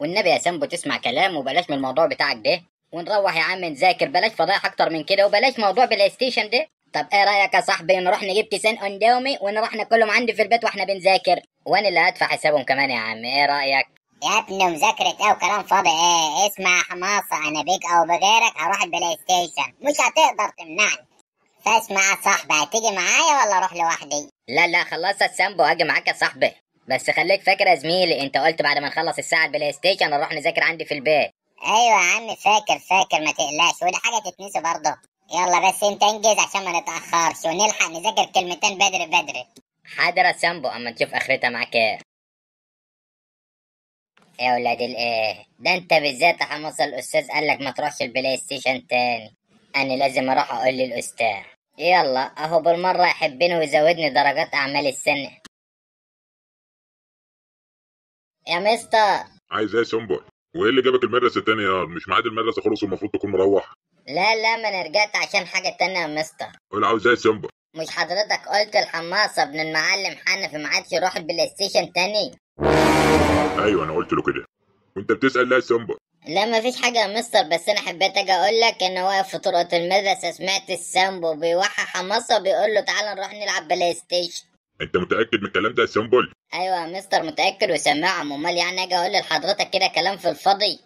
والنبي يا سامبو تسمع كلام وبلاش من الموضوع بتاعك ده ونروح يا عم نذاكر بلاش فضايح اكتر من كده وبلاش موضوع بلاي ستيشن ده طب ايه رايك يا صاحبي نروح نجيب كيسين اندومي ونروح ناكلهم عندي في البيت واحنا بنذاكر وانا اللي هدفع حسابهم كمان يا عم ايه رايك يا ابني مذاكرة ايه وكلام فاضي ايه اسمع حماصة انا بيك او بغيرك هروح البلاي ستيشن مش هتقدر تمنعني فاسمع يا صاحبي هتيجي معايا ولا اروح لوحدي لا لا خلاص يا سامبو هاجي معاك يا صاحبي بس خليك فاكر يا زميلي انت قلت بعد ما نخلص الساعه البلاي ستيشن نروح نذاكر عندي في البيت ايوه يا عم فاكر فاكر ما تقلقش ودي حاجه تتنسي برضه يلا بس انت انجز عشان ما نتاخرش ونلحق نذاكر كلمتين بدري بدري حاضر يا سامبو اما نشوف اخرتها معاك ايه يا ولاد الايه ده انت بالذات حمص الاستاذ قال لك ما تروحش البلاي ستيشن تاني انا لازم اروح اقول للاستاذ يلا اهو بالمره يحبني ويزودني درجات اعمال السنه يا مستر عايز ايه يا سمبل وايه اللي جابك المدرسه يا مش ميعاد المدرسه خلص والمفروض تكون مروح لا لا ما انا رجعت عشان حاجه تانية يا مستر قول عاوز ايه يا سمبل مش حضرتك قلت الحماصه ابن المعلم حنفي ما عادش يروح البلاي ستيشن تاني ايوه انا قلت له كده وانت بتسال ليه يا سمبل لا ما فيش حاجه يا مستر بس انا حبيت اجي اقول لك ان واقف في طرقه المدرسه سمعت السامبو بيوحى حماصه بيقول له تعالى نروح نلعب بلاي ستيشن انت متاكد من الكلام ده يا سمبل ايوه يا مستر متاكد وسماعه امال يعني اجي اقول لحضرتك كده كلام في الفاضي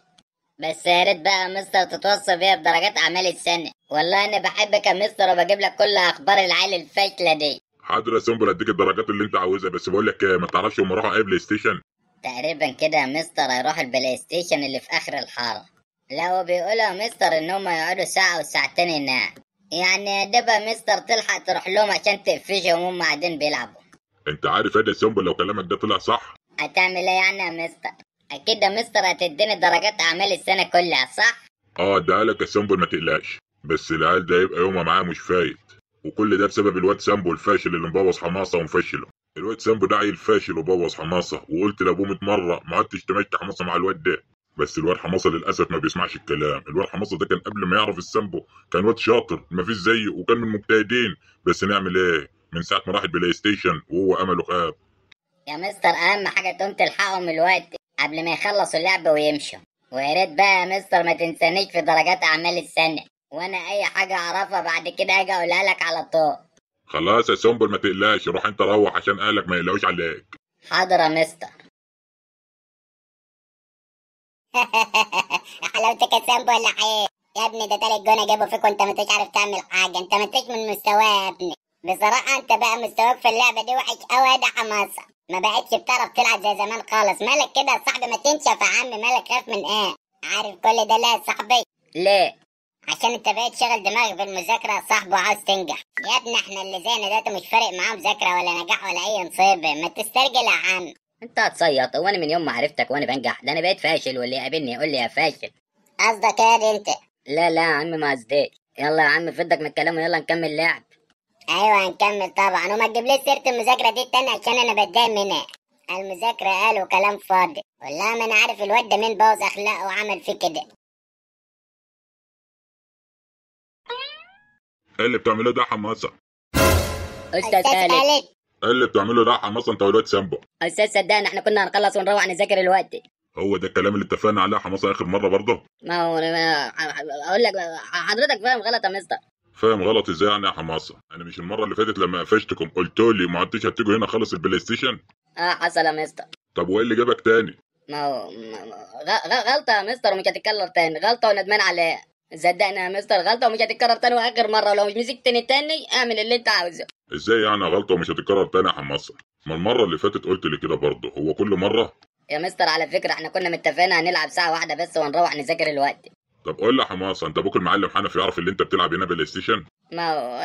بس يا ريت بقى يا مستر تتوصل بيها بدرجات اعمال السنه والله انا بحبك يا مستر وبجيب لك كل اخبار العيال الفاشله دي حاضر يا سمبل اديك الدرجات اللي انت عاوزها بس بقول لك إيه، ما تعرفش هم راحوا اي بلاي ستيشن تقريبا كده يا مستر هيروح البلاي ستيشن اللي في اخر الحاره لا هو بيقولوا يا مستر ان هم يقعدوا ساعه وساعتين هناك يعني دبا مستر تلحق تروح لهم عشان تقفشهم هم قاعدين بيلعبوا انت عارف يا سمبل لو كلامك ده طلع صح هتعمل ايه يعني يا مستر اكيد يا مستر هتديني درجات اعمال السنه كلها صح اه ده لك يا سمبل ما تقلقش بس العيال ده يبقى يومها معاه مش فايت وكل ده بسبب الواد سامبو الفاشل اللي مبوظ حماصه ومفشله الواد سامبو ده عيل فاشل وبوظ حماصه وقلت لابوه 100 مره ما عدتش تمشي حماصه مع الواد ده بس الواد حماصه للاسف ما بيسمعش الكلام الواد حماصه ده كان قبل ما يعرف السامبو كان واد شاطر ما فيش زيه وكان من المجتهدين بس نعمل ايه من ساعه ما راح البلاي ستيشن وهو امله خاب يا مستر اهم حاجه تقوم تلحقهم الوقت قبل ما يخلصوا اللعب ويمشوا ويا ريت بقى يا مستر ما تنسانيش في درجات اعمال السنه وانا اي حاجه اعرفها بعد كده اجي اقولها لك على طول خلاص يا سمبل ما تقلقش روح انت روح عشان اهلك ما يقلقوش عليك حاضر يا مستر حلاوتك يا سامبو ولا حاجه يا ابني ده تالت جون جابه فيك وانت ما انتش عارف تعمل حاجة انت ما انتش من مستواه يا ابني بصراحة انت بقى مستواك في اللعبة دي وحش قوي ده حماسة ما بقتش بتعرف تلعب زي زمان خالص مالك كده يا صاحبي ما تنشف يا عم مالك خاف من ايه عارف كل ده ليه يا صاحبي ليه عشان انت بقيت شغل دماغك بالمذاكره يا صاحبي وعاوز تنجح يا ابني احنا اللي زينا ده مش فارق معاه مذاكره ولا نجاح ولا اي نصيب ما تسترجل يا عم انت هتصيط وانا من يوم ما عرفتك وانا بنجح ده انا بقيت فاشل واللي يقابلني يقول لي يا فاشل قصدك ايه انت لا لا يا عم ما قصديش يلا يا عم فضك من الكلام ويلا نكمل لعب ايوه هنكمل طبعا وما تجيب لي سيره المذاكره دي تاني عشان انا بتضايق منها المذاكره قالوا كلام فاضي والله ما انا عارف الواد ده مين بوظ اخلاقه وعمل فيه كده ايه اللي بتعمله ده يا حماسه استاذ خالد ايه اللي بتعمله ده حماس انت والواد سامبو استاذ صدقني احنا كنا هنخلص ونروح نذاكر دلوقتي هو ده الكلام اللي اتفقنا عليه حماس اخر مره برضه ما هو أنا اقول لك حضرتك فاهم غلط يا مستر فاهم غلط ازاي يعني يا حماصه انا يعني مش المره اللي فاتت لما قفشتكم قلت لي ما عدتش هتيجوا هنا خالص البلاي ستيشن اه حصل يا مستر طب وايه اللي جابك تاني ما هو غلطه يا مستر ومش هتتكرر تاني غلطه وندمان عليها صدقني يا مستر غلطه ومش هتتكرر تاني واخر مره ولو مش مسكتني تاني اعمل اللي انت عاوزه ازاي يعني غلطه ومش هتتكرر تاني يا حماصه ما المره اللي فاتت قلت لي كده برضه هو كل مره يا مستر على فكره احنا كنا متفقين هنلعب ساعه واحده بس ونروح نذاكر الوقت طب قول لي يا حماصه انت ابوك المعلم حنفي يعرف اللي انت بتلعب هنا بلاي ستيشن ما هو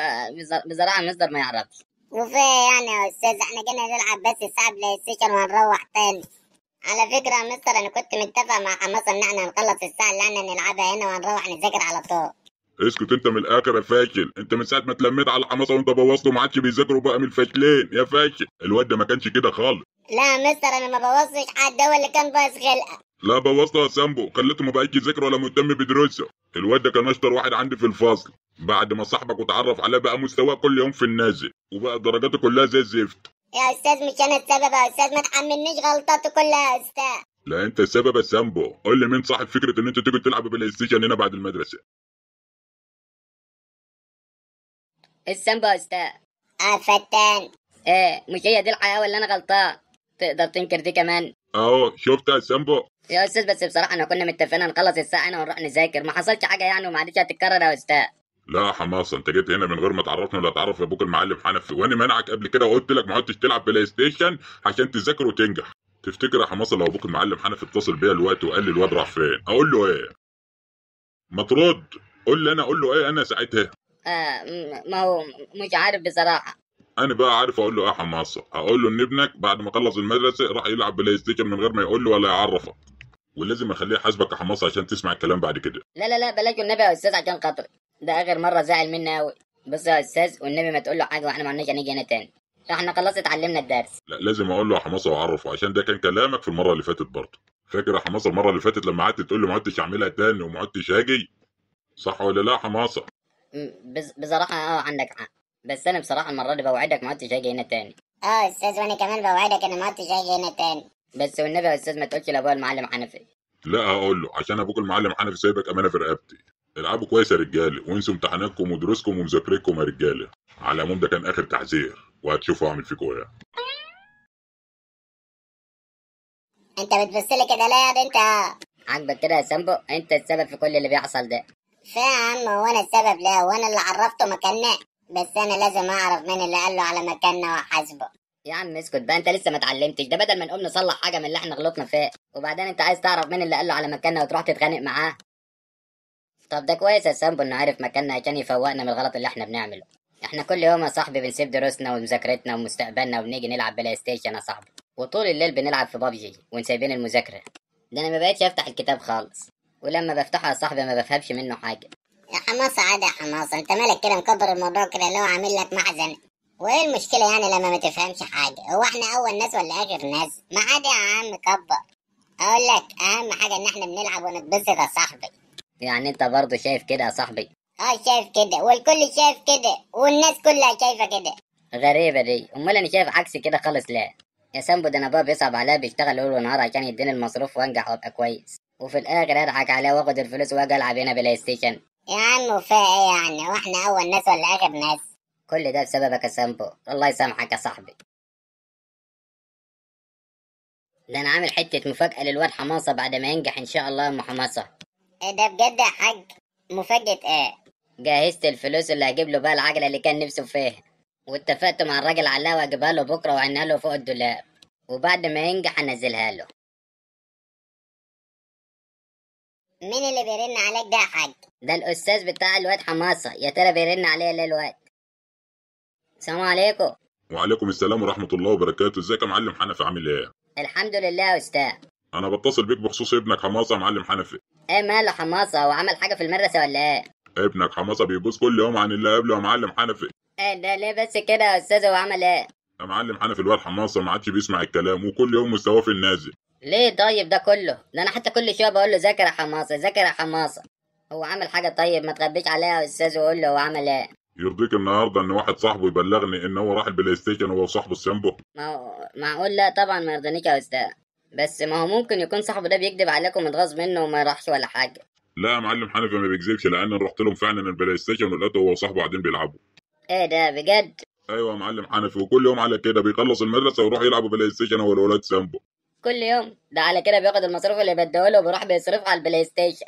بصراحه مستر ما يعرفش وفي يعني يا استاذ احنا جينا نلعب بس الساعه بلاي ستيشن وهنروح تاني على فكره يا مستر انا كنت متفق مع حماصه ان احنا نخلص الساعه اللي احنا نلعبها هنا وهنروح نذاكر على طول اسكت انت من الاخر يا فاشل انت من ساعه ما اتلميت على الحماسه وانت بوظته ما عادش بيذاكروا بقى من الفاشلين يا فاشل الواد ده ما كانش كده خالص لا يا مستر انا ما بوظتش حد هو اللي كان بايظ خلقه لا بوظته يا سامبو خليته ما بقاش يذاكر ولا مهتم بدروسه الواد ده كان اشطر واحد عندي في الفصل بعد ما صاحبك وتعرف عليه بقى مستواه كل يوم في النازل وبقى درجاته كلها زي الزفت يا استاذ مش انا السبب يا استاذ ما تحملنيش غلطاته كلها يا استاذ لا انت السبب يا سامبو قول لي مين صاحب فكره ان انت تيجي تلعب بلاي ستيشن هنا بعد المدرسه السامبا استاذ الفتان ايه مش هي دي الحياه ولا انا غلطان تقدر تنكر دي كمان اهو شفت يا سامبو يا استاذ بس بصراحه انا كنا متفقين نخلص الساعه هنا ونروح نذاكر ما حصلش حاجه يعني وما عادتش هتتكرر يا استاذ لا يا حماصه انت جيت هنا من غير ما تعرفني ولا تعرف ابوك المعلم حنفي وانا منعك قبل كده وقلت لك ما عدتش تلعب بلاي ستيشن عشان تذاكر وتنجح تفتكر يا حماصه لو ابوك المعلم حنفي اتصل بيا الوقت وقال لي الواد راح فين اقول له ايه ما ترد قول لي انا اقول له ايه انا ساعتها آه، ما هو مش عارف بصراحه انا بقى عارف اقول له ايه حماصه اقول له ان ابنك بعد ما خلص المدرسه راح يلعب بلاي ستيشن من غير ما يقول له ولا يعرفك ولازم اخليه حاسبك يا حماصه عشان تسمع الكلام بعد كده لا لا لا بلاش النبي يا استاذ عشان خاطري ده اخر مره زعل مني قوي بص يا استاذ والنبي ما تقول له حاجه واحنا ما عندناش هنيجي هنا تاني احنا خلاص اتعلمنا الدرس لا لازم اقول له يا حماصه واعرفه عشان ده كان كلامك في المره اللي فاتت برضه فاكر يا حماصه المره اللي فاتت لما قعدت تقول له ما عدتش اعملها تاني وما عدتش هاجي صح ولا لا حماصه بصراحه اه عندك حق بس انا بصراحه المره دي بوعدك ما عدتش هاجي هنا تاني اه استاذ وانا كمان بوعدك انا ما عدتش هاجي هنا تاني بس والنبي يا استاذ ما تقولش لابويا المعلم حنفي لا هقول له عشان ابوك المعلم حنفي سايبك امانه في رقبتي العبوا كويس يا رجاله وانسوا امتحاناتكم ودروسكم ومذاكرتكم يا رجاله على العموم ده كان اخر تحذير وهتشوفوا اعمل فيكم ايه انت بتبص لي كده ليه يا بنت عاجبك كده يا سامبو انت السبب في كل اللي بيحصل ده فا يا عم هو انا السبب لا انا اللي عرفته مكاننا بس انا لازم اعرف مين اللي قال له على مكاننا وحاسبه يا عم اسكت بقى انت لسه ما اتعلمتش ده بدل ما نقوم نصلح حاجه من اللي احنا غلطنا فيها وبعدين انت عايز تعرف مين اللي قال له على مكاننا وتروح تتخانق معاه طب ده كويس يا سامبو انه عارف مكاننا عشان يفوقنا من الغلط اللي احنا بنعمله احنا كل يوم يا صاحبي بنسيب دروسنا ومذاكرتنا ومستقبلنا وبنيجي نلعب بلاي ستيشن يا صاحبي وطول الليل بنلعب في بابجي ونسيبين المذاكره ده انا ما بقتش افتح الكتاب خالص ولما بفتحه يا صاحبي ما بفهمش منه حاجه يا حماصه عادي يا حماصه انت مالك كده مكبر الموضوع كده اللي هو عامل لك محزن وايه المشكله يعني لما ما تفهمش حاجه هو احنا اول ناس ولا اخر ناس ما عادي يا عم كبر اقول لك اهم حاجه ان احنا بنلعب ونتبسط يا صاحبي يعني انت برضه شايف كده يا صاحبي اه شايف كده والكل شايف كده والناس كلها شايفه كده غريبه دي امال انا شايف عكس كده خالص لا يا سامبو ده انا بقى بيصعب عليا بيشتغل ليل ونهار عشان يديني المصروف وانجح وابقى كويس وفي الاخر اضحك عليه واخد الفلوس واجي العب هنا بلاي ستيشن يا عم وفيها ايه يعني واحنا اول ناس ولا اخر ناس كل ده بسببك يا سامبو الله يسامحك يا صاحبي ده انا عامل حته مفاجاه للواد حماصه بعد ما ينجح ان شاء الله يا ام حماصه ايه ده بجد يا حاج مفاجاه ايه جهزت الفلوس اللي هجيب له بقى العجله اللي كان نفسه فيها واتفقت مع الراجل عليها واجيبها له بكره وعنها له فوق الدولاب وبعد ما ينجح انزلها له مين اللي بيرن عليك ده يا حاج ده الاستاذ بتاع الواد حماصة، يا ترى بيرن عليا ليه الواد السلام عليكم وعليكم السلام ورحمه الله وبركاته ازيك يا معلم حنفي عامل ايه الحمد لله يا استاذ انا بتصل بيك بخصوص ابنك حماصة يا معلم حنفي ايه ماله حماصة؟ هو عمل حاجه في المدرسه ولا ايه ابنك حماصة بيبوظ كل يوم عن اللي قبله يا معلم حنفي ايه ده ليه بس كده يا استاذ هو عمل ايه يا معلم حنفي الواد حماصة ما عادش بيسمع الكلام وكل يوم مستواه في النازل ليه طيب ده كله ده انا حتى كل شويه بقول له ذاكر يا حماصه ذاكر يا حماصه هو عامل حاجه طيب ما تغبيش عليها يا استاذ وقول له هو عمل ايه يرضيك النهارده ان واحد صاحبه يبلغني ان هو راح البلاي ستيشن هو وصاحبه سامبو ما هو معقول لا طبعا ما يرضينيش يا استاذ بس ما هو ممكن يكون صاحبه ده بيكذب عليكم متغاظ منه وما يروحش ولا حاجه لا يا معلم حنفي ما بيكذبش لان رحت لهم فعلا البلاي ستيشن ولقيته هو وصاحبه قاعدين بيلعبوا ايه ده بجد ايوه يا معلم حنفي وكل يوم على كده بيخلص المدرسه ويروح يلعبوا بلاي ستيشن هو والولاد سامبو كل يوم ده على كده بياخد المصروف اللي بديهوله وبيروح بيصرفه على البلاي ستيشن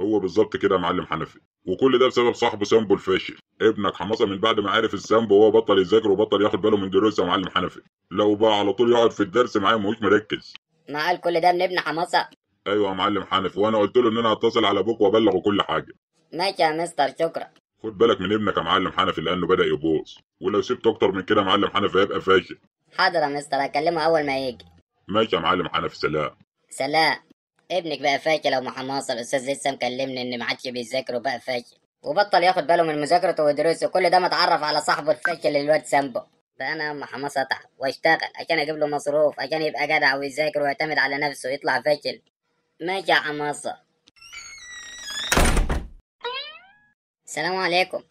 هو بالظبط كده يا معلم حنفي وكل ده بسبب صاحبه سامبو الفاشل ابنك حمصه من بعد ما عرف السامبو وهو بطل يذاكر وبطل ياخد باله من دروسه يا معلم حنفي لو بقى على طول يقعد في الدرس معايا مش مركز قال كل ده من ابن حمصه ايوه يا معلم حنفي وانا قلت له ان انا هتصل على ابوك وابلغه كل حاجه ماشي يا مستر شكرا خد بالك من ابنك يا معلم حنفي لانه بدا يبوظ ولو سبت اكتر من كده يا معلم حنفي هيبقى فاشل حاضر يا مستر هكلمه اول ما يجي ماشي يا معلم حنفي في سلام سلام ابنك بقى فاشل يا ما حماصه الاستاذ لسه مكلمني ان ما عادش بيذاكر وبقى فاشل وبطل ياخد باله من مذاكرته ودروسه كل ده متعرف على صاحبه الفاشل الواد سامبو بقى انا يا ام حماصه اتعب واشتغل عشان اجيب له مصروف عشان يبقى جدع ويذاكر ويعتمد على نفسه ويطلع فاشل ماشي يا حماصه السلام عليكم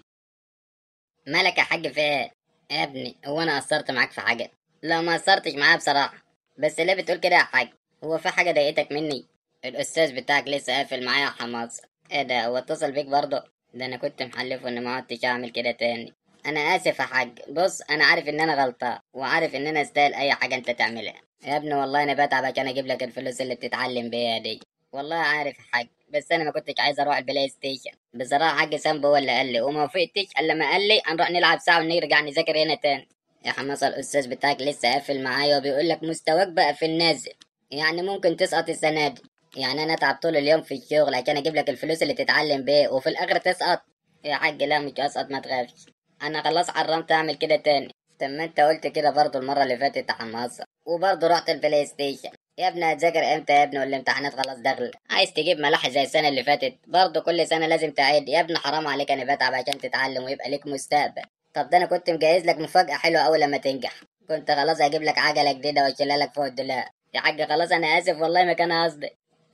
مالك يا حاج فين يا ابني هو انا قصرت معاك في حاجه لا ما قصرتش معاه بصراحه بس ليه بتقول كده يا حاج هو في حاجه ضايقتك مني الاستاذ بتاعك لسه قافل معايا حماص ايه ده هو اتصل بيك برضه ده انا كنت محلفه ان ما عدتش اعمل كده تاني انا اسف يا حاج بص انا عارف ان انا غلطان وعارف ان انا استاهل اي حاجه انت تعملها يا ابني والله انا بتعب عشان اجيب لك الفلوس اللي بتتعلم بيها دي والله عارف يا حاج بس انا ما كنتش عايز اروح البلاي ستيشن بصراحه حاج سامبو هو اللي قال لي وما وافقتش الا لما قال لي هنروح نلعب ساعه ونرجع نذاكر هنا تاني يا حماسة الأستاذ بتاعك لسه قافل معايا وبيقول لك مستواك بقى في النازل يعني ممكن تسقط السنة دي يعني أنا أتعب طول اليوم في الشغل عشان أجيب لك الفلوس اللي تتعلم بيه وفي الآخر تسقط يا حاج لا مش هسقط ما تخافش أنا خلاص حرمت أعمل كده تاني طب ما أنت قلت كده برضه المرة اللي فاتت يا حماسة وبرضه رحت البلاي ستيشن يا ابني هتذاكر امتى يا ابني والامتحانات خلاص داخله عايز تجيب ملاحة زي السنه اللي فاتت برضه كل سنه لازم تعيد يا ابني حرام عليك انا بتعب عشان تتعلم ويبقى ليك مستقبل طب ده انا كنت مجهز لك مفاجاه حلوه اول لما تنجح كنت خلاص هجيب لك عجله جديده واشيلها لك فوق الدولاب يا حاج خلاص انا اسف والله ما كان قصدي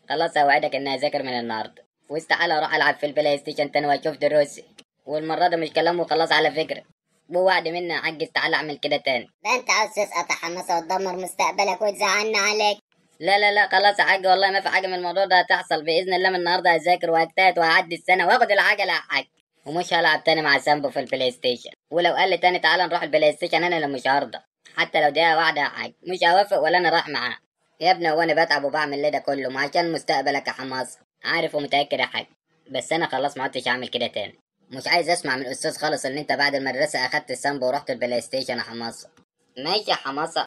خلاص اوعدك اني اذاكر من النهارده واستحالة اروح العب في البلاي ستيشن تاني واشوف دروسي والمره دي مش كلام وخلاص على فكره مو وعد مني يا حاج استحالة اعمل كده تاني ده انت عاوز تسقط حماسه وتدمر مستقبلك وتزعلنا عليك لا لا لا خلاص يا حاج والله ما في حاجه من الموضوع ده هتحصل باذن الله من النهارده هذاكر وهجتهد وهعدي السنه واخد العجله يا حاج ومش هلعب تاني مع سامبو في البلاي ستيشن ولو قال لي تاني تعالى نروح البلاي ستيشن انا اللي مش هرضى حتى لو ده واحدة حاجه مش هوافق ولا انا رايح معاه يا ابني هو انا بتعب وبعمل ليه ده كله ما عشان مستقبلك يا حماص عارف ومتاكد يا حاج بس انا خلاص ما عدتش هعمل كده تاني مش عايز اسمع من الاستاذ خالص ان انت بعد المدرسه اخدت السامبا ورحت البلاي ستيشن يا حماصه ماشي يا حماصه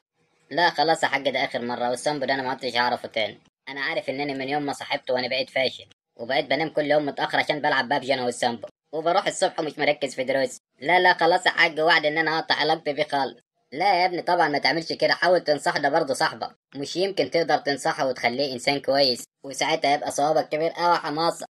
لا خلاص يا حاج ده اخر مره والسامبو ده انا ما عدتش هعرفه تاني انا عارف انني من يوم ما صاحبته وانا بقيت فاشل وبقيت بنام كل يوم متاخر عشان بلعب بابجي انا والسامبو وبروح الصبح ومش مركز في دروسي لا لا خلاص يا حاج وعد ان انا هقطع علاقتي بيه خالص لا يا ابني طبعا ما تعملش كده حاول تنصح ده برضه صاحبك مش يمكن تقدر تنصحه وتخليه انسان كويس وساعتها يبقى صوابك كبير قوي أه، حماصه